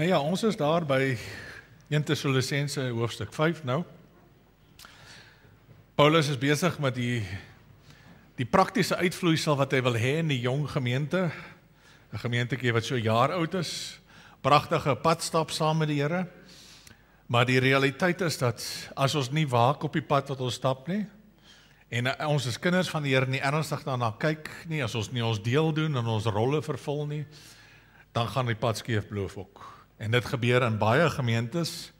Nou ja, ons is daar by 1 Tessalonisense hoofstuk 5 nou. Paulus is besig met die die praktiese uitvloeisel wat hy wil hê in die jong gemeente, 'n gemeentetjie wat so jaar oud is, pragtige padstap saam met die Here. Maar die realiteit is dat as ons nie waak op die pad wat ons stap nie en ons as kinders van die Here nie ernstig daarna kyk nie, as ons nie ons deel doen en ons rolle vervul nie, dan gaan die pad skeefloop ook. En dit gebeur in baie gemeentes.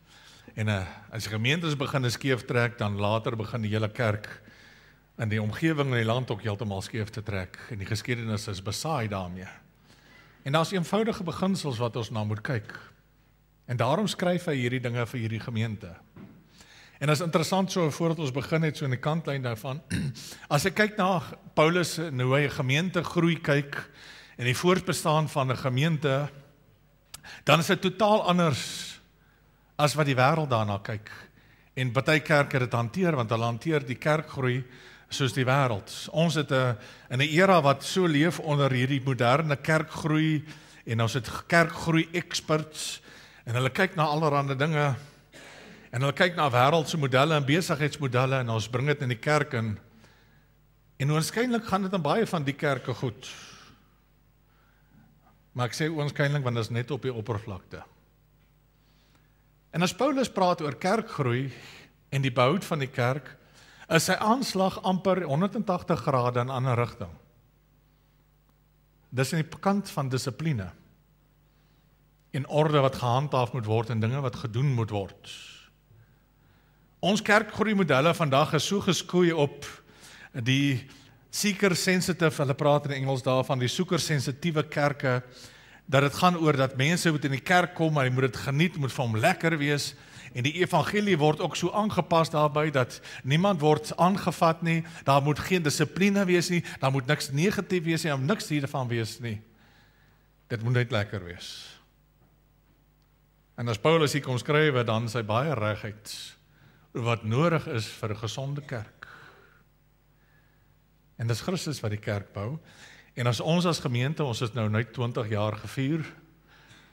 En uh, as gemeentes begin skeef trek, dan later begin die hele kerk in die omgewing en die land ook heeltemal skeef te trek en die geskiedenis is besaai daarmee. En daar's eenvoudige beginsels wat ons na moet kyk. En daarom skryf hy hierdie dinge vir hierdie gemeente. En dit is interessant so voordat ons begin het so in die kantlyn daarvan. As jy kyk na Paulus en hoe hy gemeente groei kyk en die voortbestaan van 'n gemeente, dan is dit totaal anders as wat die wêreld daarna kyk. En baie kerke het dit hanteer want hulle hanteer die kerkgroei soos die wêreld. Ons het 'n eh, in 'n era wat so leef onder hierdie moderne kerkgroei en ons het kerkgroei experts en hulle kyk na allerlei dinge en hulle kyk na wêreldse modelle en besigheidsmodelle en ons bring dit in die kerk in. En waarskynlik gaan dit in baie van die kerke goed. Maar ek sê oënskynlik want dit is net op die oppervlakte. En as Paulus praat oor kerkgroei en die behoud van die kerk, is sy aanslag amper 180 grade in 'n ander rigting. Dis aan die kant van dissipline. In orde wat gehandhaaf moet word en dinge wat gedoen moet word. Ons kerkgroei modelle vandag is so geskoei op die seeker sensitive hulle praat in Engels daarvan die soeker sensitiewe kerke dat dit gaan oor dat mense moet in die kerk kom, hulle moet dit geniet, moet van hom lekker wees en die evangelie word ook so aangepas daarbey dat niemand word aangevat nie, daar moet geen dissipline wees nie, daar moet niks negatief wees nie, daar moet niks hiervan wees nie. Dit moet net lekker wees. En as Paulus hier kom skryf, dan sy baie regheid wat nodig is vir 'n gesonde kerk. En dis Christus wat die kerk bou. En as ons as gemeente, ons is nou net 20 jaar gevier.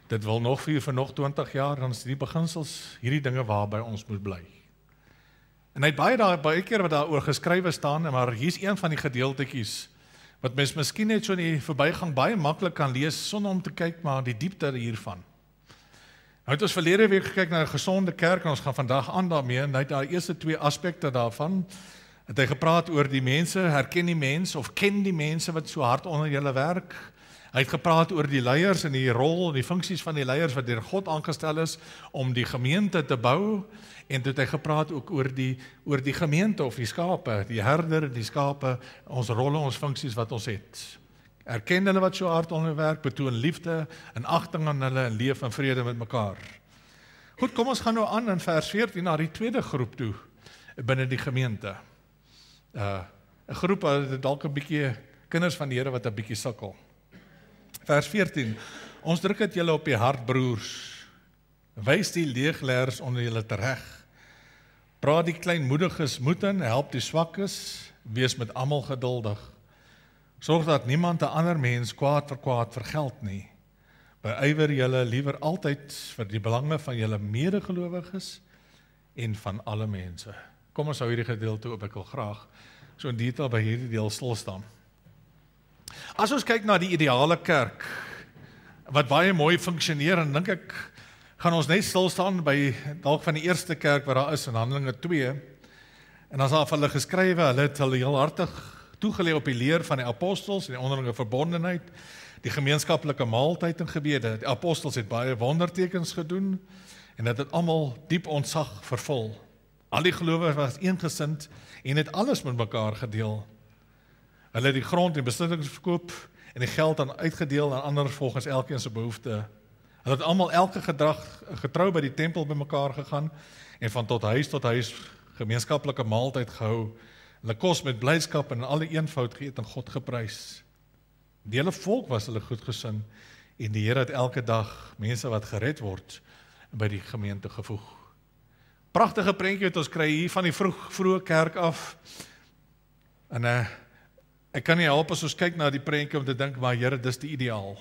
Dit wil nog vir vir nog 20 jaar dan is die beginsels, hierdie dinge waarby ons moet bly. En hy het baie daar baie keer wat daaroor geskrywe staan, maar hier's een van die gedeeltetjies wat mens miskien net so in die verbygang baie maklik kan lees sonder om te kyk maar die diepte hiervan. Nou het ons verlede week gekyk na 'n gesonde kerk en ons gaan vandag aan daarmee en hy het daar eerste twee aspekte daarvan het hy gepraat oor die mense, herken die mense of ken die mense wat so hard onder julle werk. Hy het gepraat oor die leiers en die rol en die funksies van die leiers wat deur God aangestel is om die gemeente te bou en dit het hy gepraat ook oor die oor die gemeente of die skape, die herder, die skape, ons rolle, ons funksies wat ons het. Erken hulle wat so hard onder werk, betoon liefde en agting aan hulle en leef in vrede met mekaar. Goed, kom ons gaan nou aan in vers 14 na die tweede groep toe binne die gemeente. Uh, 'n groep wat dalk 'n bietjie kinders van die Here wat 'n bietjie sukkel. Vers 14. Ons druk dit julle op die hart broers. Wys die leegleers onder julle tereg. Praat die kleinmoediges moed en help die swakkes, wees met almal geduldig. Sorg dat niemand 'n ander mens kwaad vir kwaad vergeld nie. Beywer julle liewer altyd vir die belange van julle medegelowiges en van alle mense. Kom ons hou hierdie gedeelte oop. Ek wil graag so in detail by hierdie deel stil staan. As ons kyk na die ideale kerk wat baie mooi funksioneer en dink ek gaan ons net stil staan by dalk van die eerste kerk wat daar is in Handelinge 2. En as daar van hulle geskrywe, hulle het hulle heel hartig toegelê op die leer van die apostels en die onderlinge verbondenheid, die gemeenskaplike maaltyd en gebede. Die apostels het baie wondertekens gedoen en dit het, het almal diep ontsag vervul. Al die gelowiges was eensgesind en het alles met mekaar gedeel. Hulle het die grond en besittings verkoop en die geld aan uitgedeel aan ander volgens elkeen se behoefte. Hulle het almal elke gedrag getrou by die tempel bymekaar gegaan en van tot huis tot huis gemeenskaplike maaltyd gehou. Hulle kos met blydskap en in alle eenvoud geëet en God geprys. Die hele volk was hulle goedgesind en die Here het elke dag mense wat gered word by die gemeente gevoeg pragtige prentjie wat ons kry hier van die vroeg vroeë kerk af. En eh uh, ek kan nie help as ons kyk na die prentjie om te dink maar Here, dis die ideaal.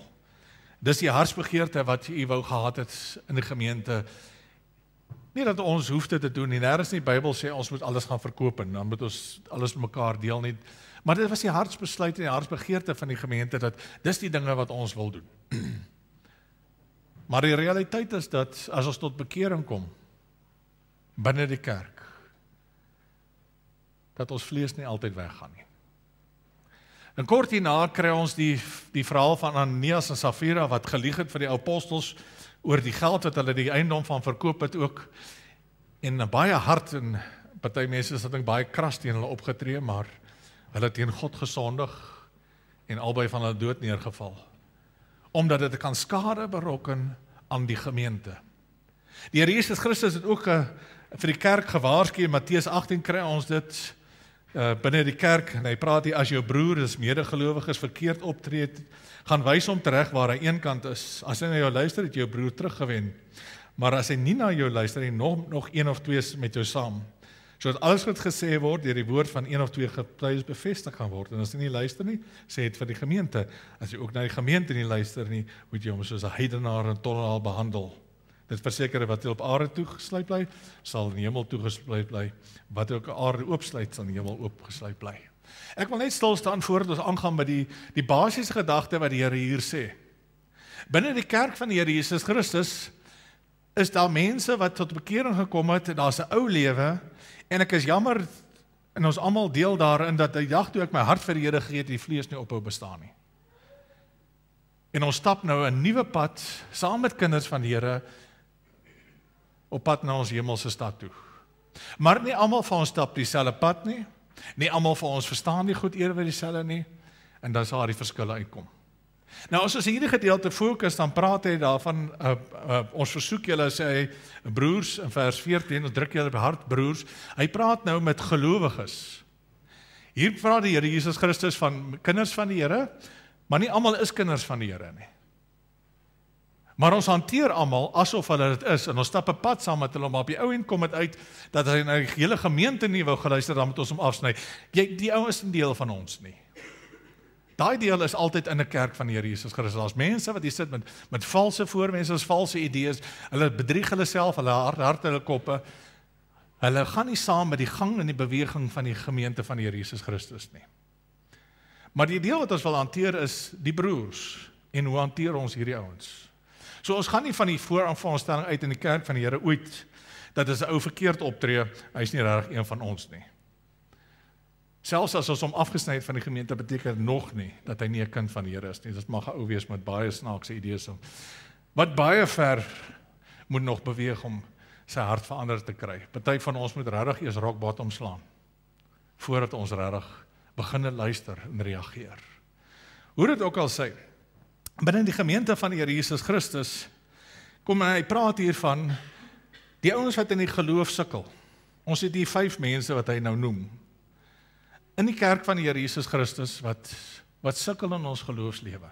Dis die hartsbegeerte wat u wou gehad het in die gemeente. Nie dat ons hoef dit te doen nie. Nêrens in die Bybel sê ons moet alles gaan verkoop en dan moet ons alles mekaar deel nie. Maar dit was die hartsbesluit en die hartsbegeerte van die gemeente dat dis die dinge wat ons wil doen. Maar die realiteit is dat as ons tot bekering kom, binne die kerk dat ons vlees nie altyd weggaan nie. En kort hierna kry ons die die verhaal van Ananias en Safira wat gelieg het vir die apostels oor die geld wat hulle die eiendom van verkoop het ook en baie hard en party mense het dink baie kras teen hulle opgetree maar hulle teen God gesondig en albei van hulle dood neergeval omdat dit kan skade berokken aan die gemeente. Die Here Jesus Christus het ook 'n vir die kerk gewaarsku in Matteus 18 kry ons dit uh binne die kerk en hy praat hier as jou broer as medegelowiges verkeerd optree gaan wys hom reg waar hy eenkant is as hy na jou luister het jou broer teruggewen maar as hy nie na jou luister nie nog nog een of twee met jou saam sodat alles wat gesê word deur die woord van een of twee getuies bevestig kan word en as jy nie luister nie sê dit vir die gemeente as jy ook na die gemeente nie luister nie moet jy hom soos 'n heidenaar en tollenaar behandel Dit verseker wat jy op aarde toegesluit bly, sal in die hemel toegesluit bly. Wat jy op aarde oopsluit, sal in die hemel oopgesluit bly. Ek wil net stil staan voordat ons aangaan met die die basiese gedagte wat die Here hier sê. Binne die kerk van die Here Jesus Christus is daar mense wat tot bekering gekom het, daar's 'n ou lewe en ek is jammer en ons almal deel daarin dat die dag toe ek my hart vir die Here gegee het, die vlees nie ophou bestaan nie. En ons stap nou 'n nuwe pad saam met kinders van die Here op pad na ons hemelse stad toe. Maar nie almal van ons stap dieselfde pad nie. Nie almal van ons verstaan nie goed eerder wat dieselfde nie en dan sal daar die verskille uitkom. Nou as ons hierdie gedeelte fokus dan praat hy daarvan uh, uh, ons versoek julle sê hy broers in vers 14 ons druk julle hart broers. Hy praat nou met gelowiges. Hier praat die Here Jesus Christus van kinders van die Here, maar nie almal is kinders van die Here nie. Maar ons hanteer almal asof hulle dit is en ons stap 'n pad saam met hulle maar op die ou end kom dit uit dat hy nou die hele gemeente nie wou geluister dan moet ons hom afsny. Jy die ou is 'n deel van ons nie. Daai deel is altyd in 'n kerk van die Here Jesus Christus. Daar's mense wat hier sit met met valse voormense, hulle het valse idees. Hulle bedrieg hulle self, hulle hart, hart hulle koppe. Hulle gaan nie saam met die gang en die beweging van die gemeente van die Here Jesus Christus nie. Maar die deel wat ons wil hanteer is die broers en hoe hanteer ons hierdie ouens? So ons gaan nie van die vooraanvaarstelling uit in die kerk van die Here ooit dat as 'n ou verkeerd optree, hy's nie regtig een van ons nie. Selfs as ons hom afgesny het van die gemeente, beteken dit nog nie dat hy nie 'n kind van die Here is nie. Dit mag 'n ou wees met baie snaakse idees om wat baie ver moet nog beweeg om sy hart verander te kry. Party van ons moet regtig eers rock bottom slaan voordat ons regtig beginne luister en reageer. Hoe dit ook al sê, binne die gemeente van die Here Jesus Christus kom hy praat hiervan die ouens wat in die geloof sukkel. Ons het hier vyf mense wat hy nou noem in die kerk van die Here Jesus Christus wat wat sukkel in ons geloofslewe.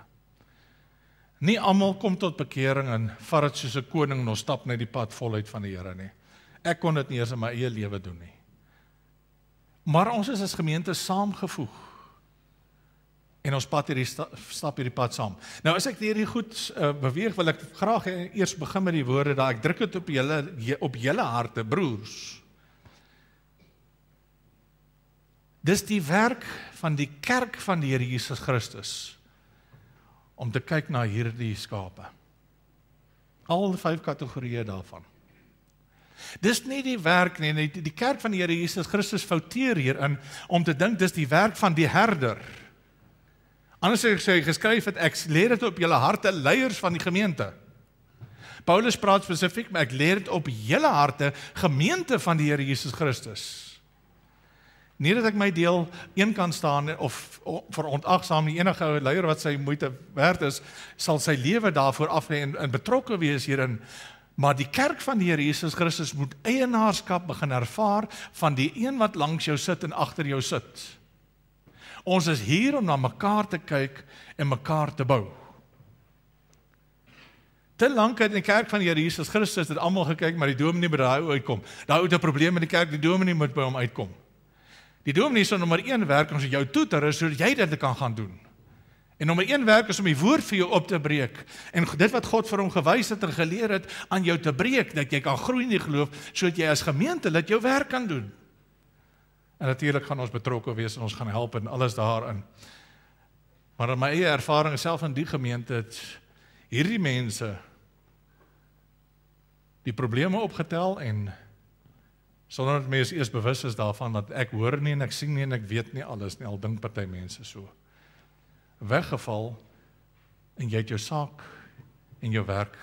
Nie almal kom tot bekering en vat dit soos 'n koning en ons stap net die pad voluit van die Here nie. Ek kon dit nie eens in my eie lewe doen nie. Maar ons is as gemeente saamgevoeg en ons pad hierdie stap hierdie pad saam. Nou as ek hierdie goed eh, beweeg wil ek graag eers begin met die woorde dat ek druk dit op julle op julle harte broers. Dis die werk van die kerk van die Here Jesus Christus om te kyk na hierdie skape. Al vyf kategorieë daarvan. Dis nie die werk nie, die kerk van die Here Jesus Christus fouteer hierin om te dink dis die werk van die herder nie Anders sê hy geskryf het ek leer dit op julle harte leiers van die gemeente. Paulus praat spesifiek maar ek leer dit op julle harte gemeente van die Here Jesus Christus. Nie dat ek my deel een kan staan of verontagsaam nie enige leier wat sy moeite werd is sal sy lewe daarvoor af lê en, en betrokke wees hierin. Maar die kerk van die Here Jesus Christus moet eienaarskap begin ervaar van die een wat langs jou sit en agter jou sit. Ons is hier om na mekaar te kyk en mekaar te bou. Te lank het in die kerk van die Here Jesus Christus dit almal gekyk maar die dominee moet daai uitkom. Daai het 'n probleem met die kerk, die dominee moet by hom uitkom. Die dominee se nommer 1 werk ons jou toe te rus sodat jy dit kan gaan doen. En nommer 1 werk is om die woord vir jou op te breek en dit wat God vir hom gewys het en geleer het aan jou te breek dat jy kan groei in die geloof sodat jy as gemeente dit jou werk kan doen. En natuurlik gaan ons betrokke wees en ons gaan help in alles daarin. Maar in my eie ervaring self in die gemeente het hierdie mense die probleme opgetel en sonder dat mense eers bewus is daarvan dat ek hoor nie en ek sien nie en ek weet nie alles nie, al dink party mense so. Weggeval en jy het jou saak en jou werk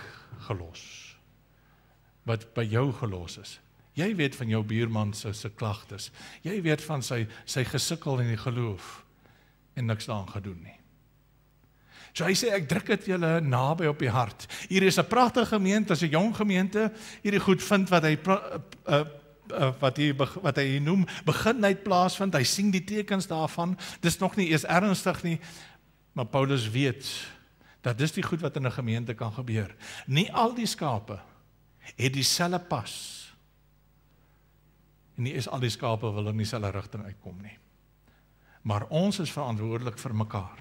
gelos. Wat by jou gelos is. Jy weet van jou buurman se se klagtes. Jy weet van sy sy gesukkel in die geloof en niks daaraan gedoen nie. So hy sê ek druk dit julle naby op die hart. Hier is 'n pragtige gemeente, 'n jong gemeente. Hierdie goed vind wat hy eh, eh, eh, wat hy wat hy noem beginheid plaasvind. Hy sien die tekens daarvan. Dis nog nie eers ernstig nie, maar Paulus weet dat dis die goed wat in 'n gemeente kan gebeur. Nie al die skape het dieselfde pas nie En nie is al die skape wil in dieselfde rigting uitkom nie. Maar ons is verantwoordelik vir mekaar.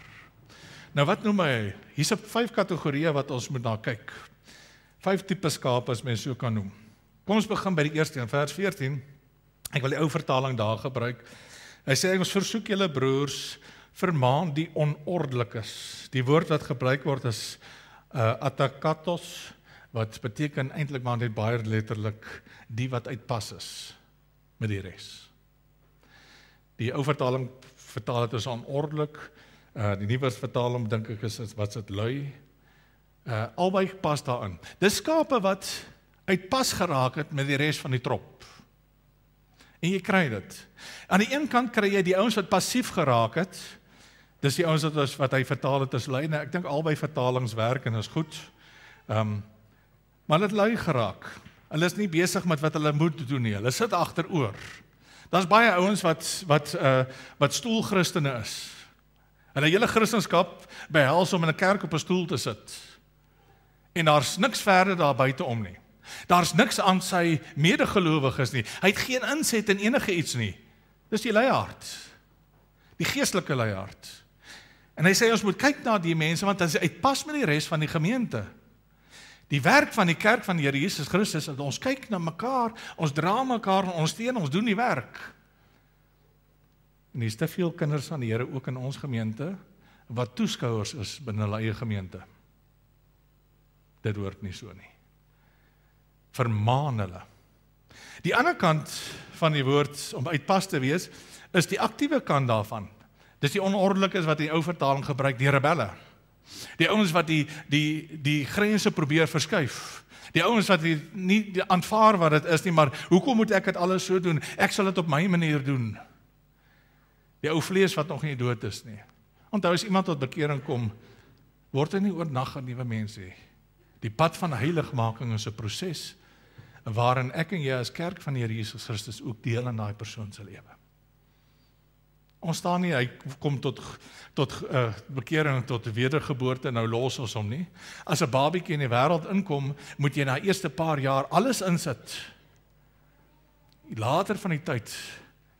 Nou wat noem hy? Hier's op vyf kategorieë wat ons moet na kyk. Vyf tipe skape as mens so kan noem. Kom ons begin by die eerste in vers 14. Ek wil die ou vertaling daar gebruik. Hy sê ons versoek julle broers vermaan die onordelikes. Die woord wat gebruik word is uh atakatos wat beteken eintlik maar net baie letterlik die wat uitpas is met die res. Die ou vertaling vertaal dit as onordelik. Uh die nuwe vertaling dink ek is, is wat's dit lui. Uh albei pas daarin. Dis skape wat uitpas geraak het met die res van die trop. En jy kry dit. Aan die een kant kry jy die ouens wat passief geraak het. Dis die ouens wat ons wat hy vertaal het as lui. Nee, ek dink albei vertalings werk en is goed. Ehm um, maar dit lui geraak. Hulle is nie besig met wat hulle moet doen nie. Hulle sit agteroor. Daar's baie ouens wat wat uh wat stoelchristene is. Hulle hele kristendom behels om in 'n kerk op 'n stoel te sit. En daar's niks verder daar buite om nie. Daar's niks aan sy medegelowiges nie. Hy het geen inset in enige iets nie. Dis die leihart. Die geestelike leihart. En hy sê ons moet kyk na die mense want as hy uitpas met die res van die gemeente. Die werk van die kerk van die Here Jesus Christus is dat ons kyk na mekaar, ons dra mekaar en ons steun, ons doen die werk. En daar is te veel kinders van die Here ook in ons gemeente wat toeskouers is binne hulle eie gemeente. Dit hoort nie so nie. Vermaan hulle. Die ander kant van die woord om uitpas te wees is die aktiewe kant daarvan. Dis die onordelikes wat in die ou vertaling gebruik die rebelle. Die ouens wat die die die grense probeer verskuif. Die ouens wat die, nie die aanvaar wat dit is nie, maar hoekom moet ek dit alles so doen? Ek sal dit op my manier doen. Die ou vlees wat nog nie dood is nie. Onthou as iemand tot bekering kom, word hy nie oornag 'n nuwe mens nie. Die pad van heiligmaking is 'n proses waarin ek en jy as kerk van die Here Jesus Christus ook deel in daai persoon se lewe. Ons staan nie hy kom tot tot uh, bekering tot wedergeboorte nou los ons hom nie. As 'n babietjie in die wêreld inkom, moet jy na eerste paar jaar alles insit. Later van die tyd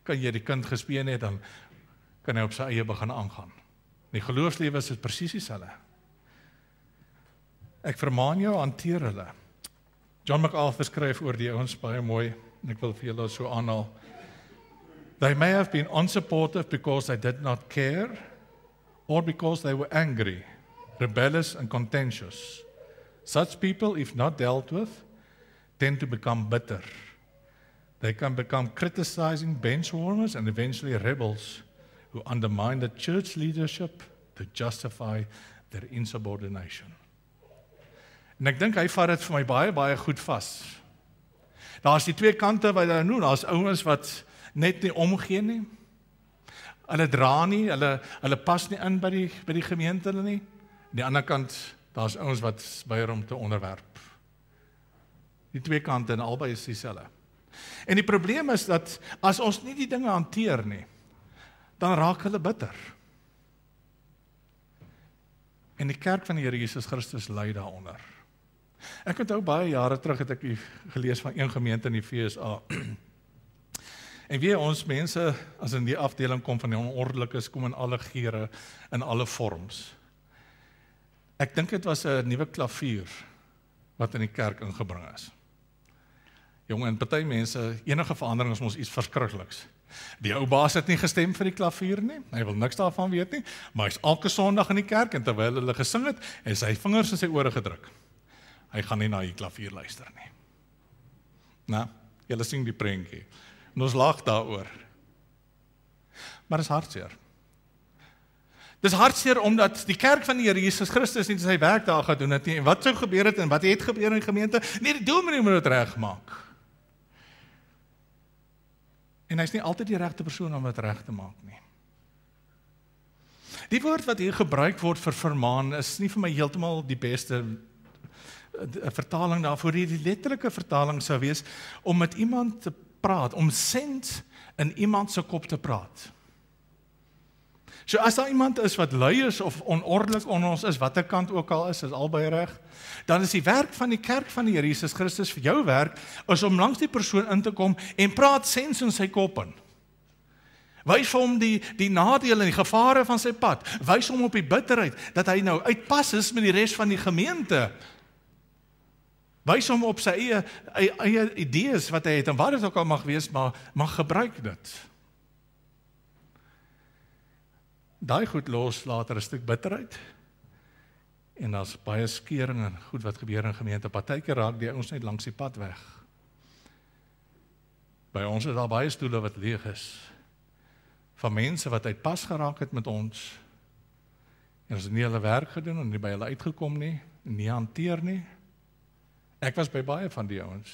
kan jy die kind gespeen het dan kan hy op sy eie begin aangaan. In die geloofslewe is dit presies dieselfde. Ek vermaan jou hanteer hulle. John MacArthur skryf oor die ouens baie mooi en ek wil vir julle so aanhaal. They may have been unsupportive because they did not care or because they were angry, rebellious, and contentious. Such people, if not dealt with, tend to become bitter. They can become criticizing bench warmers and eventually rebels who undermine the church leadership to justify their insubordination. En ek dink hy vat dit vir my baie baie goed vas. Daar's die twee kante wat hy nou, daar's ouens wat net nie omgee nie. Hulle dra nie, hulle hulle pas nie in by die by die gemeente hulle nie. Aan die ander kant, daar's ouens wat weier om te onderwerp. Die twee kante en albei is dieselfde. En die probleem is dat as ons nie die dinge hanteer nie, dan raak hulle bitter. En die kerk van die Here Jesus Christus lei daaronder. Ek onthou baie jare terug het ek gelees van een gemeente in die VSA En weet ons mense as in die afdeling kom van die onordelikes kom in alle gere in alle vorms. Ek dink dit was 'n nuwe klavier wat in die kerk ingebring is. Jong en party mense, enige verandering is mos iets verskrikliks. Die ou baas het nie gestem vir die klavier nie. Hy wil niks daarvan weet nie, maar hy's elke Sondag in die kerk en terwyl hulle gesing het, het hy sy vingers in sy ore gedruk. Hy gaan nie na die klavier luister nie. Nou, julle sien die prentjie. En ons lag daaroor. Maar dit is hartseer. Dis hartseer omdat die kerk van die Here Jesus Christus nie sy werk daar gaan doen het nie. En wat sou gebeur het en wat het gebeur in die gemeente? Nee, die dominee moet dit regmaak. En hy's nie altyd die regte persoon om dit reg te maak nie. Die woord wat hier gebruik word vir vermaan is nie vir my heeltemal die beste eh, vertaling daarvoor. Die letterlike vertaling sou wees om met iemand te praat, om sent in iemand se kop te praat. So as daar iemand is wat lui is of onordelik onder ons is, watter kant ook al is, is albei reg, dan is die werk van die kerk van die Here Jesus Christus vir jou werk is om langs die persoon in te kom en praat sens in sy kop in. Wys vir hom die die nadele en die gevare van sy pad, wys hom op die bitterheid dat hy nou uitpas is met die res van die gemeente Wys hom op sy eie eie idees wat hy het en wat dit ook al mag wees, maar mag gebruik dit. Daai goed los later 'n stuk bitterheid. En daar's baie skeuring en goed wat gebeur in gemeente. Partyke raak die ons net langs die pad weg. By ons is daar baie stoole wat leeg is van mense wat uitpas geraak het met ons. En ons het nie hulle werk gedoen en nie by hulle uitgekom nie, nie hanteer nie. Ek was by baie van die ouens.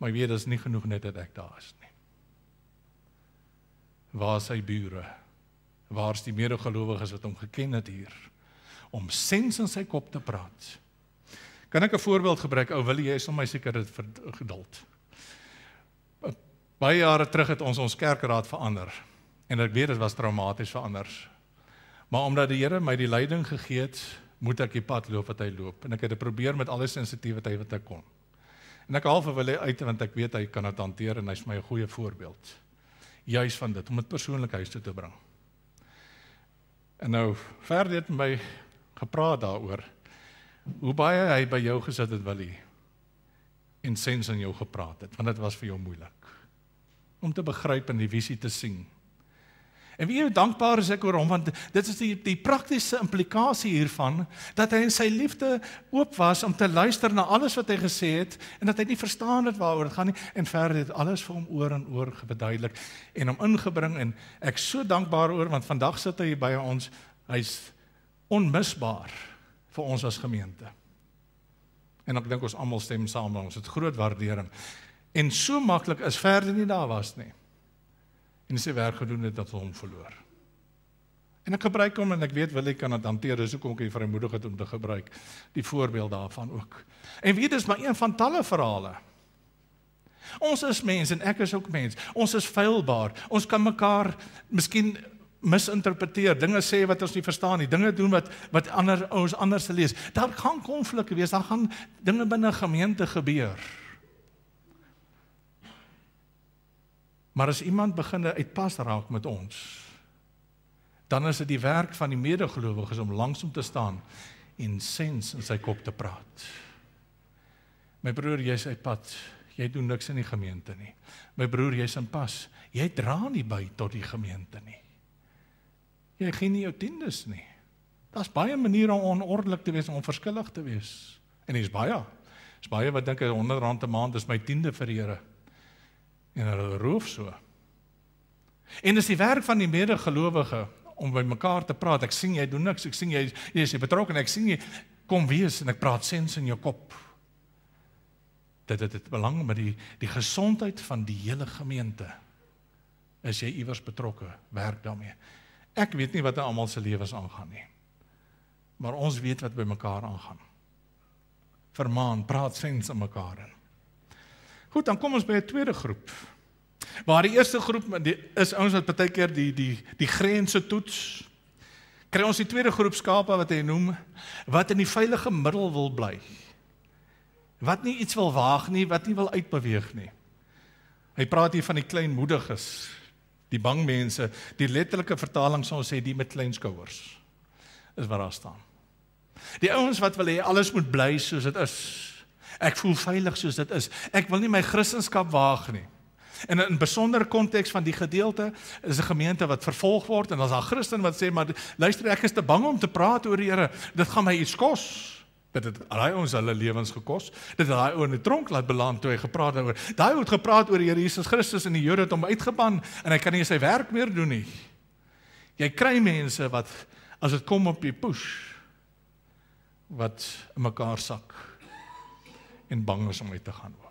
Maar ek weet dis nie genoeg net dat ek daar is nie. Waar is sy bure? Waar is die medegelowiges wat hom geken het hier om sens in sy kop te praat? Kan ek 'n voorbeeld gebruik? Ou Willie, jy is nog my seker dit geduld. Baie jare terug het ons ons kerkraad verander en ek weet dit was traumaties vir anders. Maar omdat die Here my die leiding gegee het moet ek die pad loop wat hy loop en ek het dit probeer met alles sensitiwiteit wat ek kon. En ek half wil uit want ek weet hy kan dit hanteer en hy's my 'n goeie voorbeeld. Juist van dit om dit persoonlik huis toe te bring. En nou verder het my gepraat daaroor hoe baie hy by jou gesit het Willie en sens aan jou gepraat het want dit was vir jou moeilik om te begryp en die visie te sien En wie hoe nou dankbaar is ek oor hom want dit is die die praktiese implikasie hiervan dat hy in sy liefde oop was om te luister na alles wat hy gesê het en dat hy nie verstaan het waaroor dit gaan nie en verder het alles vir hom oor en oor gebeduidelik en hom ingebring en ek so dankbaar oor want vandag sit hy by ons hy's onmisbaar vir ons as gemeente. En ek dink ons almal stem saam, ons het groot waardering. En so maklik is verder nie daar was nie en sy werk gedoen het dat hy hom verloor. En ek gebruik hom en ek weet wil ek kan dit hanteer, dis hoekom ek hier vrymoedig het om te gebruik die voorbeeld daarvan ook. En weet dis maar een van talle verhale. Ons is mense en ek is ook mens. Ons is feilbaar. Ons kan mekaar miskien misinterpreteer, dinge sê wat ons nie verstaan nie, dinge doen wat wat ander ons anders lees. Daar gaan konflikte wees, daar gaan dinge binne gemeente gebeur. Maar as iemand begin uitpas raak met ons, dan is dit die werk van die medegelowiges om langs hom te staan en sens in sy kop te praat. My broer, jy's uitpad. Jy doen niks in die gemeente nie. My broer, jy's in pas. Jy dra nie by tot die gemeente nie. Jy gee nie jou tiendes nie. Daar's baie maniere om onordelik te wees en onverskillig te wees. En dis baie. Dis baie wat dink 'n 100 rand 'n maand is my tiende vir die Here en hulle roof so. En dis die werk van die medegelowige om by mekaar te praat. Ek sien jy doen niks. Ek sien jy jy is betrokke en ek sien jy kom wees en ek praat sens in jou kop. Dit dit dit belang met die die gesondheid van die hele gemeente. Is jy iewers betrokke? Werk daarmee. Ek weet nie wat aan almal se lewens aangaan nie. Maar ons weet wat by mekaar aangaan. Vermaan, praat sens in mekaar in. Goed, dan kom ons by 'n tweede groep. Waar die eerste groep is ouens wat baie keer die die die grense toets. Kry ons die tweede groep skape wat hy noem wat in die veilige middel wil bly. Wat nie iets wil waag nie, wat nie wil uitbeweeg nie. Hy praat hier van die kleinmoediges, die bang mense, die letterlike vertaling sou sê die met klein skouers is wat daar staan. Die ouens wat wil hê alles moet bly soos dit is. Ek voel veilig soos dit is. Ek wil nie my kristendom waag nie. En in 'n besondere konteks van die gedeelte is 'n gemeente wat vervolg word en daar's daar Christen wat sê maar luister ek is te bang om te praat oor die Here. Dit gaan my iets kos. Dit het raai ons hulle lewens gekos. Dit het daai ou in die tronk laat beland toe hy gepraat het oor. Daai het gepraat oor die Here Jesus Christus en die Jode het hom uitgeban en hy kan nie sy werk meer doen nie. Jy kry mense wat as dit kom op die push wat in mekaar sak en bang is om uit te gaan ook.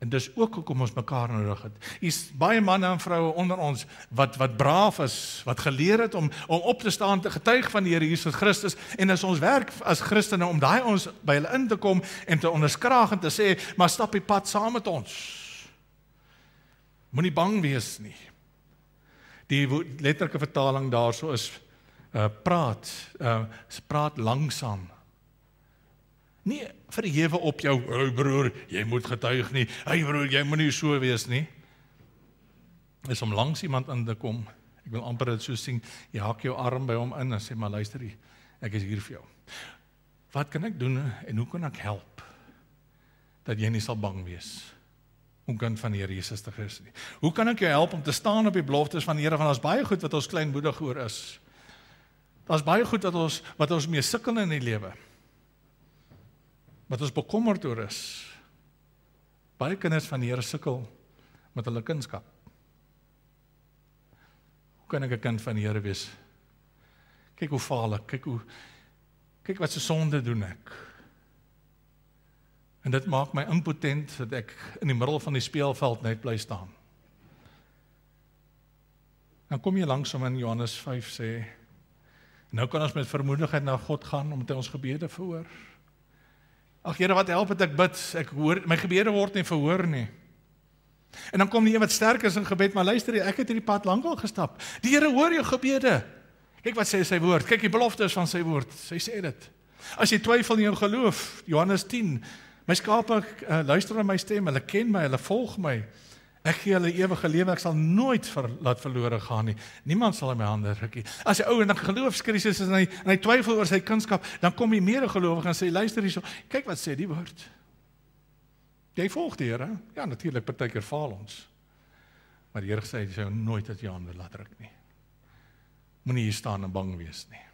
En dis ook hoekom ons mekaar nodig het. Hier's baie manne en vroue onder ons wat wat braaf is, wat geleer het om om op te staan te getuig van die Here Jesus Christus en as ons werk as Christene om daai ons by hulle in te kom en te onderskraag en te sê, "Maar stap die pad saam met ons." Moenie bang wees nie. Die letterlike vertaling daarso is uh praat uh praat langsam Nie verhewe op jou hey broer, jy moet getuig nie. Hey broer, jy moenie so wees nie. Is om langs iemand in te kom. Ek wil amper dit so sien, jy hak jou arm by hom in en sê maar luister hier, ek is hier vir jou. Wat kan ek doen eh? en hoe kan ek help dat jy nie sal bang wees? Hoe kan van die Here Jesus te gesê? Hoe kan ek jou help om te staan op die beloftes van die Here want daar's baie goed wat ons kleinmoedig oor is. Daar's baie goed wat ons wat ons mee sukkel in die lewe wat ons bekommerd oor is. Baie kinders van die Here sukkel met hulle kunskap. Hoe kan ek 'n kind van die Here wees? Kyk hoe faal ek, kyk hoe kyk wat se sonde doen ek. En dit maak my impotent dat ek in die middel van die speelveld net bly staan. Dan kom jy langsom in Johannes 5 sê nou kan ons met vermoedigheid na God gaan om te ons gebede verhoor. Ag Here, wat help dit ek bid? Ek hoor my gebede word nie verhoor nie. En dan kom die een wat sterker is in gebed, maar luister jy, ek het hierdie pad lankal gestap. Die Here hoor jou gebede. Kyk wat sê sy woord. Kyk die beloftes van sy woord. Sy sê dit. As jy twyfel in jou geloof, Johannes 10. My skape uh, luister na my stem, hulle ken my, hulle volg my. Ek gee hulle ewige lewe. Ek sal nooit ver, laat verlore gaan nie. Niemand sal my hande ruk nie. As 'n ou in 'n geloofskrisis is en hy en hy twyfel oor sy kunskap, dan kom die mede gelowige en sê luister hierso. Kyk wat sê die woord. Jy volg die Here? Ja, natuurlik partykeer faal ons. Maar die Here sê hy sou nooit dat jy hande laat ruk nie. Moenie hier staan en bang wees nie.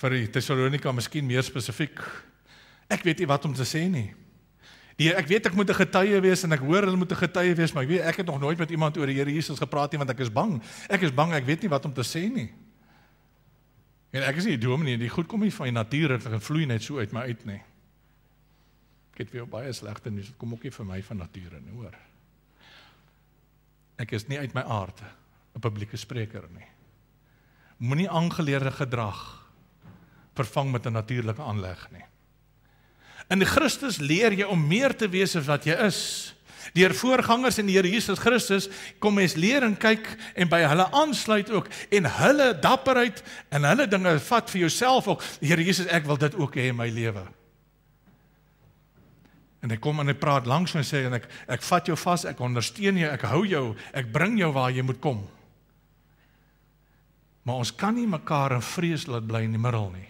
Vir die Tessalonika, miskien meer spesifiek. Ek weet nie wat om te sê nie. Heer, ek weet ek moet 'n getuie wees en ek hoor hulle moet 'n getuie wees, maar ek weet ek het nog nooit met iemand oor die Here Jesus gepraat nie want ek is bang. Ek is bang, ek weet nie wat om te sê nie. En ek is nie dominee, die goed kom nie van die natuur uit, dit vloei net so uit my uit nie. Ek het weer baie slegte nuus, dit kom ook nie vir my van nature nie, hoor. Ek is nie uit my aard 'n publieke spreker nie. Moenie aangeleerde gedrag vervang met 'n natuurlike aanleg nie. In Christus leer jy om meer te wees as wat jy is. Deur voorgangers in die Here Jesus Christus kom mens leer en kyk en by hulle aansluit ook en hulle dapperheid en hulle dinge vat vir jouself ook. Die Here Jesus, ek wil dit ook hê in my lewe. En hy kom en hy praat langs my sê en ek ek vat jou vas, ek ondersteun jou, ek hou jou, ek bring jou waar jy moet kom. Maar ons kan nie mekaar in vrees laat bly in die middel nie.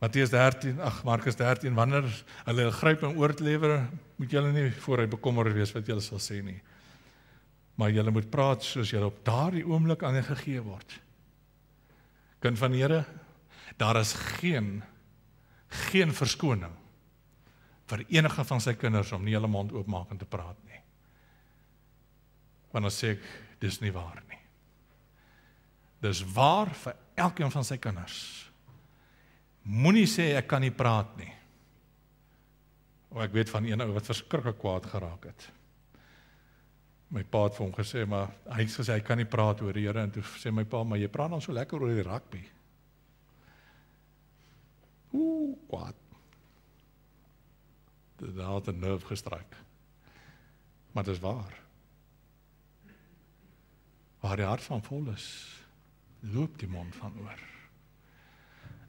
Matteus 13, ag Markus 13, wanneer hulle 'n gryp in oor lewer, moet julle nie voor hy bekommer wees wat julle sal sê nie. Maar julle moet praat soos julle op daardie oomblik aan gegee word. Kind van die Here, daar is geen geen verskoning vir enige van sy kinders om nie hulle mond oopmaak en te praat nie. Want as ek dis nie waar nie. Dis waar vir elkeen van sy kinders Moenie sê ek kan nie praat nie. O ek weet van een ou wat verskriklik kwaad geraak het. My pa het vir hom gesê maar hy het gesê hy kan nie praat oor die Here en toe sê my pa maar jy praat dan so lekker oor die rugby. Ooh, kwaad. Dit het 'n nerve gestryk. Maar dit is waar. Waar die hart van vol is, loop die mond van oor.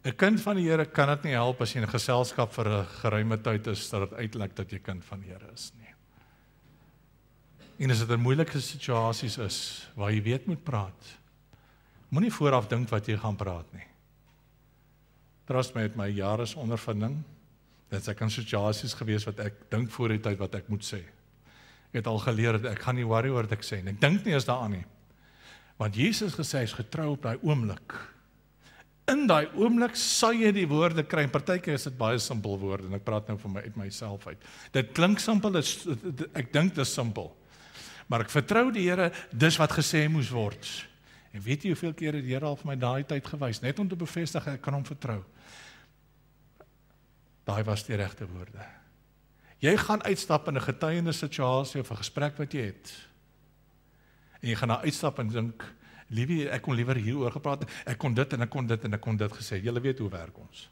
'n Kind van die Here kan dit nie help as jy in geselskap vir 'n geruime tyd is dat dit uitlyk dat jy kind van die Here is nie. En as dit 'n moeilike situasie is waar jy weet moet praat, moenie vooraf dink wat jy gaan praat nie. Trust my met my jare se ondervinding, dit's ek kan situasies gewees wat ek dink voor die tyd wat ek moet sê. Ek het al geleer dat ek gaan nie worry oor wat ek sê nie. Ek dink nie eens daaraan nie. Want Jesus gesê hy's getrou op daai oomblik in daai oomblik sal jy die woorde kry. Partykeer is dit baie simpel woorde en ek praat nou van my uit myself uit. Dit klink simpel, dit, dit, dit, ek dink dit is simpel. Maar ek vertrou die Here, dis wat gesê moes word. En weet jy hoeveel keer het die Here al vir my daai tyd gewys net om te bevestig ek kan hom vertrou. Daai was die regte woorde. Jy gaan uitstap in 'n getuienis situasie of 'n gesprek wat jy het. En jy gaan na uitstap en dink, Liewe, ek kon liewer hieroor gepraat het. Ek kon dit en ek kon dit en ek kon dit gesê. Jy weet hoe werk ons.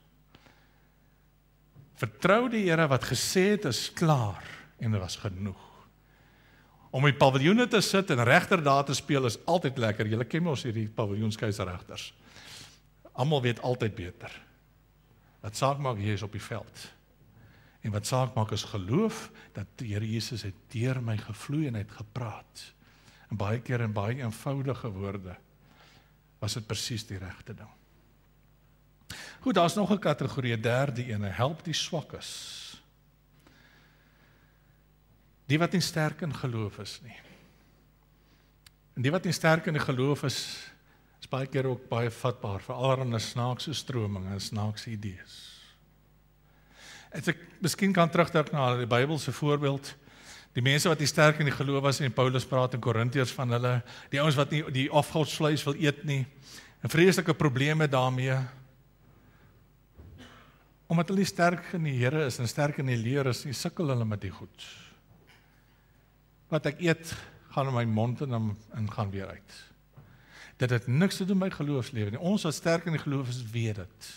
Vertrou die Here wat gesê het is klaar en dit er was genoeg. Om die paviljoene te sit en regter daar te speel is altyd lekker. Julle ken mos hierdie paviljoenskeiserregters. Almal weet altyd beter. Wat saak maak hier is op die veld. En wat saak maak is geloof dat die Here Jesus het deur my gevloei en hy het gepraat. En baie keer in baie eenvoudige woorde was dit presies die regte ding. Goed, daar's nog 'n kategorie, derde een, help die swakkes. Die wat nie sterk in geloof is nie. En die wat nie sterk in die geloof is, is baie keer ook baie vatbaar vir allerlei snaakse strominge, snaakse idees. Ek miskien kan terugdink na die Bybelse voorbeeld uh Die mense wat die sterk in die geloof was en Paulus praat in Korintiërs van hulle, die ouens wat nie die afgodsvleis wil eet nie. 'n Vreeslike probleme daarmee. Omdat hulle nie sterk in die Here is en sterk in die leer is, nie, sukkel hulle met die goed. Wat ek eet, gaan in my mond en dan ingaan weer uit. Dit het niks te doen met my geloofslewe nie. Ons wat sterk in die geloof is, weet dit.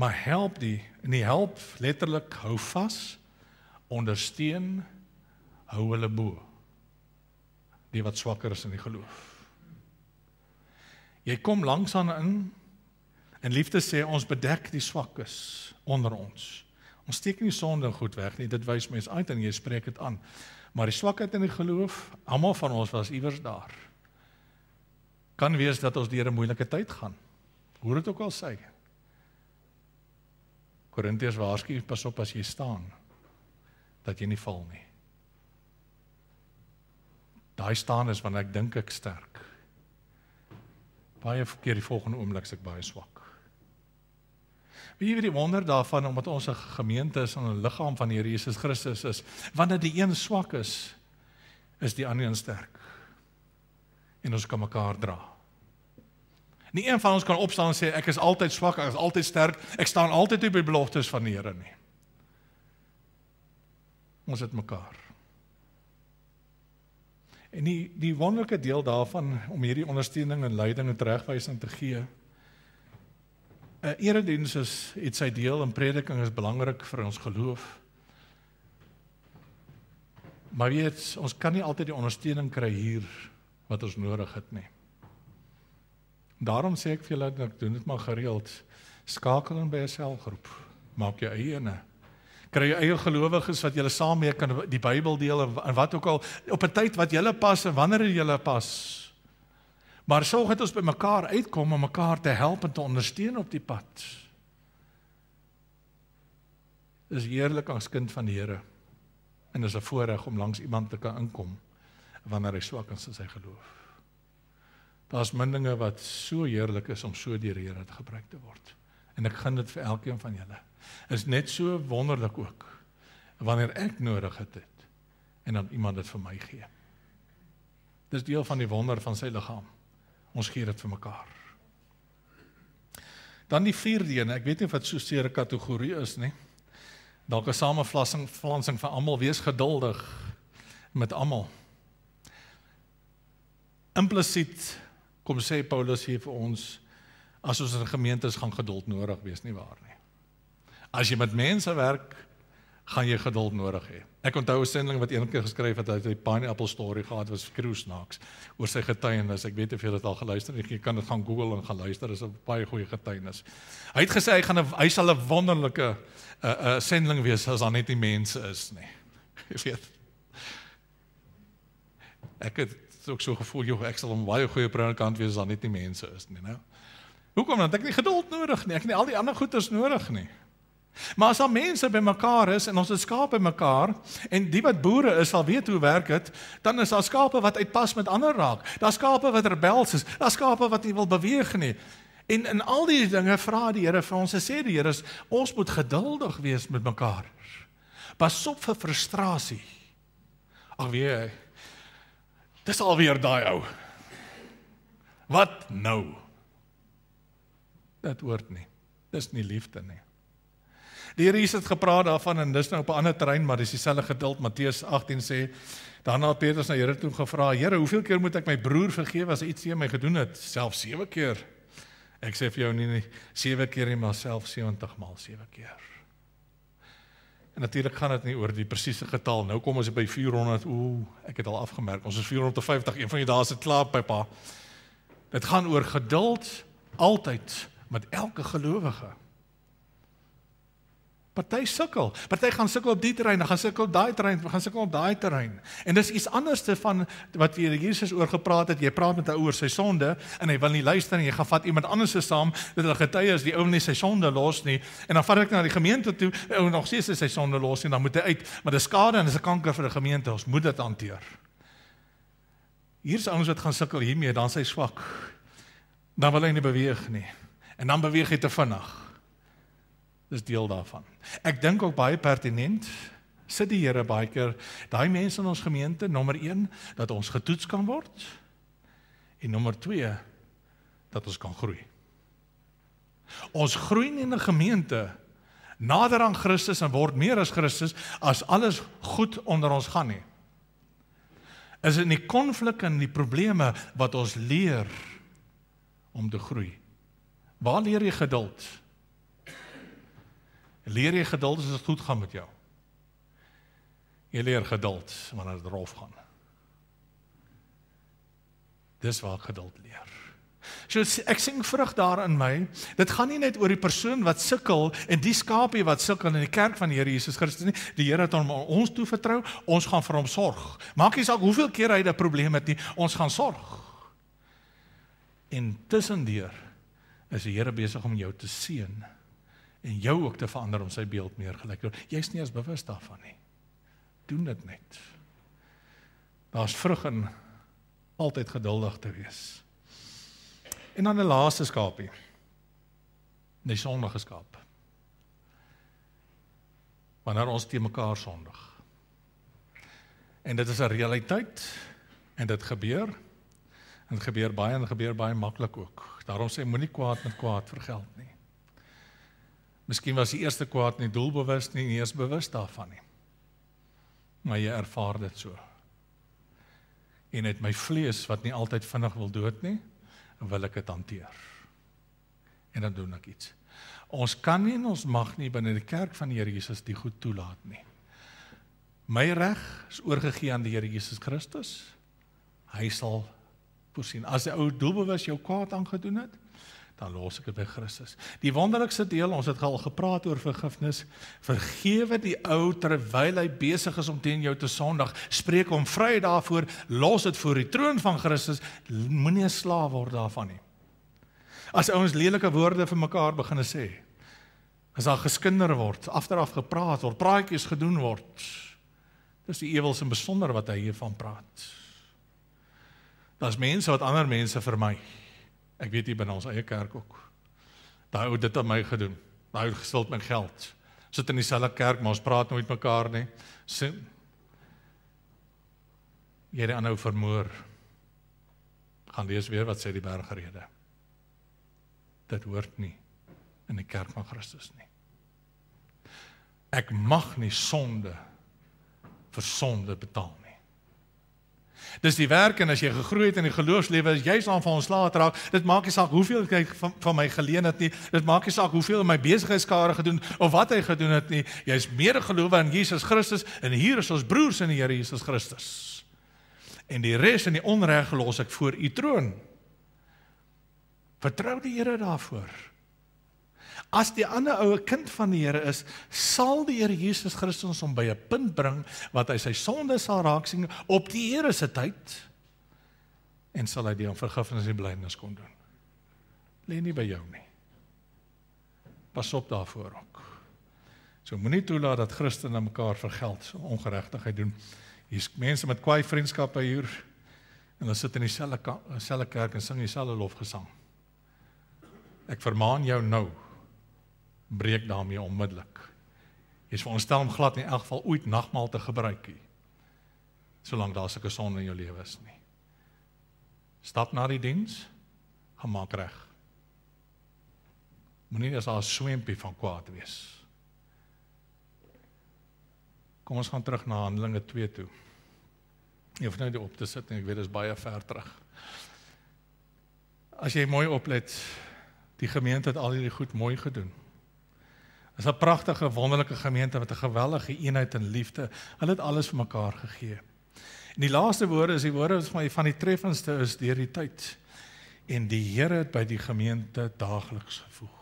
Maar help die, en die help letterlik hou vas ondersteun hou hulle bo die wat swakker is in die geloof jy kom langs aan in en liefde sê ons bedek die swakkes onder ons ons steek nie sonde goed weg nie dit wys mense uit en jy spreek dit aan maar die swakheid in die geloof almal van ons was iewers daar kan wees dat ons deur 'n moeilike tyd gaan hoor dit ook al sê Korintiërs waarskynlik pas op as jy staan dat jy nie val nie. Daai staan is wanneer ek dink ek sterk. Baie keer die volgende oomblik se ek baie swak. Wie weet die wonder daarvan omdat ons 'n gemeente is en 'n liggaam van die Here Jesus Christus is, wanneer die een swak is, is die ander een sterk. En ons kan mekaar dra. Nie een van ons kan opstaan en sê ek is altyd swak, ek is altyd sterk, ek staan altyd op die beloftes van die Here nie ons het mekaar. En die die wonderlike deel daarvan om hierdie ondersteuning en leiding en regwysing te gee. 'n eh, Erediens is iets sy deel en prediking is belangrik vir ons geloof. Maar weet, ons kan nie altyd die ondersteuning kry hier wat ons nodig het nie. Daarom sê ek vir julle dat ek doen dit maar gereeld skakel in by 'n selgroep, maak jou eie ene kry jou eie gelowiges wat julle saam mee kan die Bybel deel en wat ook al op 'n tyd wat julle pas en wanneer julle pas. Maar sorg dat ons by mekaar uitkom om mekaar te help en te ondersteun op die pad. Dis heerlik as kind van die Here. En dis 'n voorreg om langs iemand te kan inkom wanneer hy swak is in sy geloof. Daar's min dinge wat so heerlik is om so deur die Here te gebruik te word. En ek gun dit vir elkeen van julle is net so wonderlik ook wanneer ek nodig het, het en dan iemand dit vir my gee. Dis deel van die wonder van sy liggaam. Ons gee dit vir mekaar. Dan die vierde een, ek weet nie of dit so 'n kategorie is nie. Dalk 'n samevlassing, flansing vir almal wees geduldig met almal. Implisiet kom sê Paulus hier vir ons as ons in gemeentes gaan geduld nodig wees nie waar nie. As jy met mense werk, gaan jy geduld nodig hê. Ek onthou 'n sending wat eendag geskryf het uit die pineapple storie gehad was Cruz Knocks oor sy getuienis. Ek weet nie of jy dit al geluister het nie. Jy kan dit gaan Google en gaan luister. Dit is 'n baie goeie getuienis. Hy het gesê hy gaan 'n hy sal 'n wonderlike 'n uh, eh, 'n uh, eh, sending wees as daar net nie mense is nie. Jy weet. Ek het ook so gevoel jy ek sal 'n baie goeie predikant wees as daar net nie mense is nie, né? Hoekom dan? Ek het nie geduld nodig nie. Ek het nie al die ander goeders nodig nie. Maar as al mense bymekaar is en ons het skape bymekaar en die wat boere is sal weet hoe werk dit, dan is daar skape wat uitpas met ander raak. Daar's skape wat rebels is, daar's skape wat nie wil beweeg nie. En in al die dinge vra die Here vir ons en sê die Here, ons moet geduldig wees met mekaar. Pasop vir frustrasie. Ag weer. Dis alweer daai ou. Wat nou? Dit hoort nie. Dis nie liefde nie. Die Here Jesus het gepraat daarvan en dis nou op 'n ander terrein, maar dis dieselfde gedeelte Matteus 18 sê daarna het Petrus na Here toe gevra, Here, hoeveel keer moet ek my broer vergewe as hy iets teen my gedoen het? Self 7 keer. Ek sê vir jou nie nie 7 keer nie, maar self 70 maal 7 keer. En natuurlik gaan dit nie oor die presiese getal. Nou kom ons by 400. Ooh, ek het al afgemerk. Ons is 450. Een van die dae is dit klaar, papa. Dit gaan oor geduld altyd met elke gelowige. Party sukkel. Party gaan sukkel op die terrein, dan gaan sukkel op daai terrein, dan gaan sukkel op daai terrein. En dis iets anderste van wat die Here Jesus oor gepraat het. Jy praat met hom oor sy sonde en hy wil nie luister nie. Jy gaan vat iemand anders se saam dat hulle getuie is die ou nie sy sonde los nie. En dan vat ek na die gemeente toe en eh, oh, nog sê sy sonde los nie, dan moet hy uit. Maar dis skade en dis 'n kanker vir die gemeente. Ons moet dit hanteer. Hier's ouens wat gaan sukkel hiermee, dan sy swak. Dan wil hy nie beweeg nie. En dan beweeg hy te vinnig. Dis deel daarvan. Ek dink ook baie pertinent sit die Here baie keer daai mense in ons gemeente nommer 1 dat ons getoets kan word en nommer 2 dat ons kan groei. Ons groei in 'n gemeente nader aan Christus en word meer as Christus as alles goed onder ons gaan nie. Is in die konflik en die probleme wat ons leer om te groei. Waar leer jy geduld? Leer jy geduld as dit goed gaan met jou? Jy leer geduld wanneer dit rof gaan. Dis waar geduld leer. So ek sien vrug daar in my. Dit gaan nie net oor die persoon wat sukkel en die skaapie wat sukkel in die kerk van die Here Jesus Christus nie. Die Here het hom aan ons toe vertrou. Ons gaan vir hom sorg. Maak nie saak hoeveel keer hy 'n probleem het nie, ons gaan sorg. En tussendeur is die Here besig om jou te seën en jou ook te verander om sy beeld meer gelyk te word. Jy's nie eens bewus daarvan nie. Doen dit net. Daar's vrug in altyd geduldig te wees. En dan 'n laaste skaapie. 'n Sondige skaap. Wanneer ons te mekaar sondig. En dit is 'n realiteit en dit gebeur. En dit gebeur baie en gebeur baie maklik ook. Daarom sê moenie kwaad met kwaad vergeld nie. Miskien was die eerste kwaad nie doelbewus nie, nie eens bewus daarvan nie. Maar jy ervaar dit so. En uit my vlees wat nie altyd vinnig wil dood nie, wil ek dit hanteer. En dan doen ek iets. Ons kan nie en ons mag nie binne die kerk van die Here Jesus die goed toelaat nie. My reg is oorgegee aan die Here Jesus Christus. Hy sal voorsien. As die ou doelbewus jou kwaad aangedoen het, dan los ek dit by Christus. Die wonderlikste deel, ons het al gepraat oor vergifnis. Vergewe die ou terwyl hy besig is om teen jou te sondig. Spreek hom vry daarvoor. Los dit voor die troon van Christus. Moenie 'n slaaf word daarvan nie. As ouens lelike woorde vir mekaar begin sê, as daar geskinder word, afteraf gepraat word, praatjies gedoen word, dis die ewels en besonder wat hy hiervan praat. Daar's mense wat ander mense vermy. Ek weet hier binne ons eie kerk ook. Daai ou dit aan my gedoen. Daai ou gesult my geld. Sit in dieselfde kerk, maar ons praat nooit mekaar nie. Sy jy het aanhou vermoor. Gaan lees weer wat sê die bergrede. Dit hoort nie in die kerk van Christus nie. Ek mag nie sonde vir sonde betaal. Nie. Dis die werk en as jy gegroei het in die geloofslewe, as jy staan van ontslae geraak, dit maak nie saak hoeveel jy van, van my geleen het nie. Dit maak nie saak hoeveel my besigheidskare gedoen of wat hy gedoen het nie. Jy's medegelowe aan Jesus Christus en hier is ons broers in die Here Jesus Christus. En die res en die onreg los ek voor u troon. Vertrou die Here daarvoor. As die ander ou 'n kind van die Here is, sal die Here Jesus Christus hom by 'n punt bring wat hy sy sondes sal raaksien op die Here se tyd en sal hy die om vergifnis en blydenis kon doen. Lê nie by jou nie. Pas op daarvoor ook. So moenie toelaat dat Christene mekaar vergeld so ongeregtigheid doen. Hier's mense met kwaai vriendskappe hier en hulle sit in dieselfde dieselfde kerk en sing dieselfde lofgesang. Ek vermaan jou nou breek daarmee onmiddellik. Jy's veronderstel om glad in elk geval ooit nagmaal te gebruik nie. Solank daar sulke sonde in jou lewe is nie. Stap na die diens, gemaak reg. Moenie as 'n swempie van kwaad wees. Kom ons gaan terug na Handelinge 2 toe. Jy hoef nou nie op te sit nie, ek weet dit is baie ver terug. As jy mooi oplet, die gemeente het al hierdie goed mooi gedoen. Dis 'n pragtige, wonderlike gemeente met 'n geweldige eenheid en liefde. Hulle het alles vir mekaar gegee. En die laaste woorde is die woorde wat vir my van die treffendste is deur die tyd. En die Here het by die gemeente daagliks gevoeg.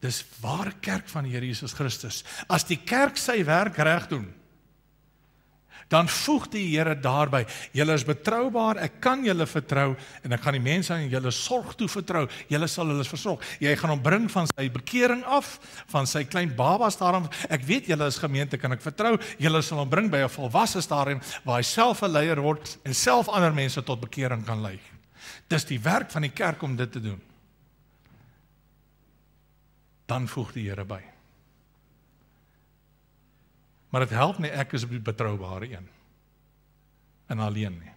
Dis ware kerk van die Here Jesus Christus. As die kerk sy werk reg doen, dan voeg die Here daarby: "Julle is betroubaar, ek kan julle vertrou en ek gaan die mense aan julle sorg toe vertrou. Julle sal hulle versorg. Jy gaan hom bring van sy bekering af, van sy klein baba stadium. Ek weet julle is gemeente, kan ek vertrou. Julle sal hom bring by 'n volwasse stadium waar hy self 'n leier word en self ander mense tot bekering kan lei." Dis die werk van die kerk om dit te doen. Dan voeg die Here by. Maar dit help nie ek is op die betroubare een. En alleen nie.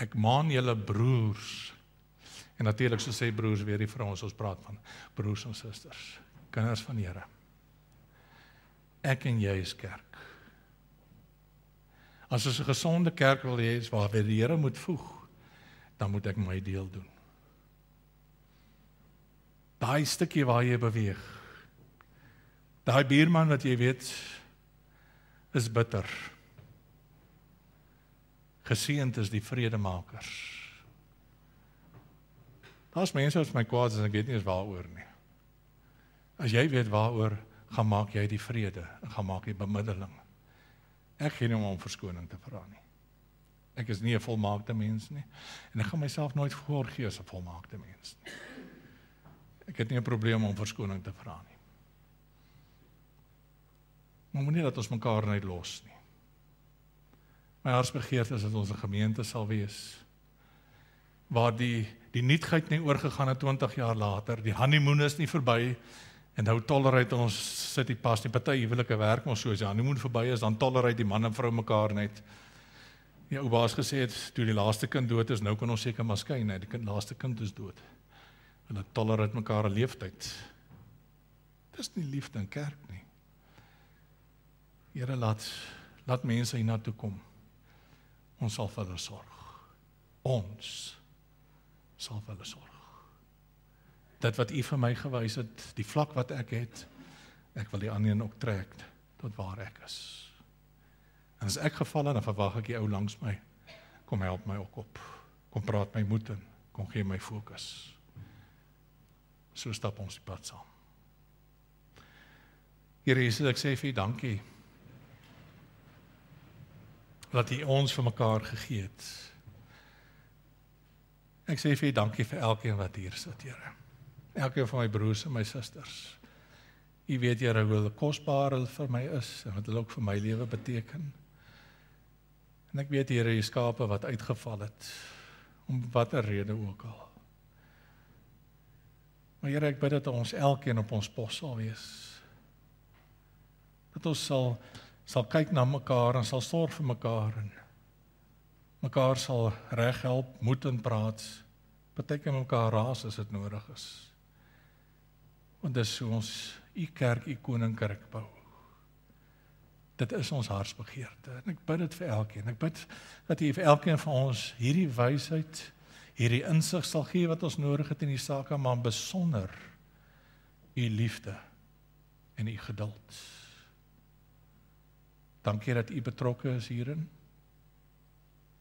Ek maan julle broers en natuurlik so sê broers weer die vrouens ons praat van broers en susters, kinders van die Here. Ek en jy is kerk. As ons 'n gesonde kerk wil hê waar weer die Here moet voeg, dan moet ek my deel doen. Daai stukkie waar jy beweeg Daai buurman wat jy weet is bitter. Geseend is die vredemakers. Daar's mense wat my kwaad is en ek weet nie eens waaroor nie. As jy weet waaroor, gaan maak jy die vrede, gaan maak jy bemiddeling. Ek gee nie om verskoning te vra nie. Ek is nie 'n volmaakte mens nie en ek gaan myself nooit voorgee as 'n volmaakte mens nie. Ek het nie 'n probleem om verskoning te vra nie. Maar moenie dat ons mekaar net los nie. My hartsbegeerte is dat ons 'n gemeente sal wees waar die die nuutheid nie oorgegaan het 20 jaar later, die honeymoon is nie verby en nou tolerate ons sit die pas nie. Party huwelike werk maar soos die honeymoon verby is, dan tolerate die man en vrou mekaar net. Die ou baas gesê het toe die laaste kind dood is, nou kan ons seker maar skei, nee, die kind laaste kind is dood. Hulle tolerate mekaar 'n leeftyd. Dis nie liefde in kerk nie. Here laat laat mense hier na toe kom. Ons sal vir hulle sorg. Ons sal vir hulle sorg. Dit wat u vir my gewys het, die vlak wat ek het, ek wil die ander een ook trek tot waar ek is. En as ek geval het, dan verwag ek die ou langs my kom help my ook op. Kom praat my moed in, kom gee my fokus. So stap ons die pad saam. Here Jesus, ek sê vir U dankie wat U ons vir mekaar gegee het. Ek sê vir U dankie vir elkeen wat hier sit, Here. Elkeen van my broers en my susters. U weet Here hoe kosbaar hulle vir my is en wat hulle ook vir my lewe beteken. En ek weet Here, die skape wat uitgeval het om watter rede ook al. Maar Here, ek bid dat ons elkeen op ons pos sal wees. Dat ons sal sal kyk na mekaar en sal sorg vir mekaar en mekaar sal reg help, moed en praat. Partyke met mekaar raas as dit nodig is. Want dis so ons u kerk, u koninkryk bou. Dit is ons hartsbegeerte en ek bid dit vir elkeen. Ek bid dat U vir elkeen van ons hierdie wysheid, hierdie insig sal gee wat ons nodig het in die saak, maar besonder u liefde en u geduld. Dankie dat u betrokke is hierin.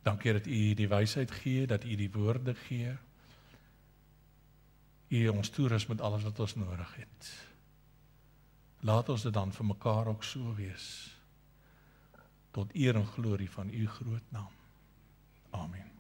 Dankie dat u die wysheid gee, dat u die woorde gee. U ons toerus met alles wat ons nodig het. Laat ons dit dan vir mekaar ook so wees. Tot eer en glorie van u groot naam. Amen.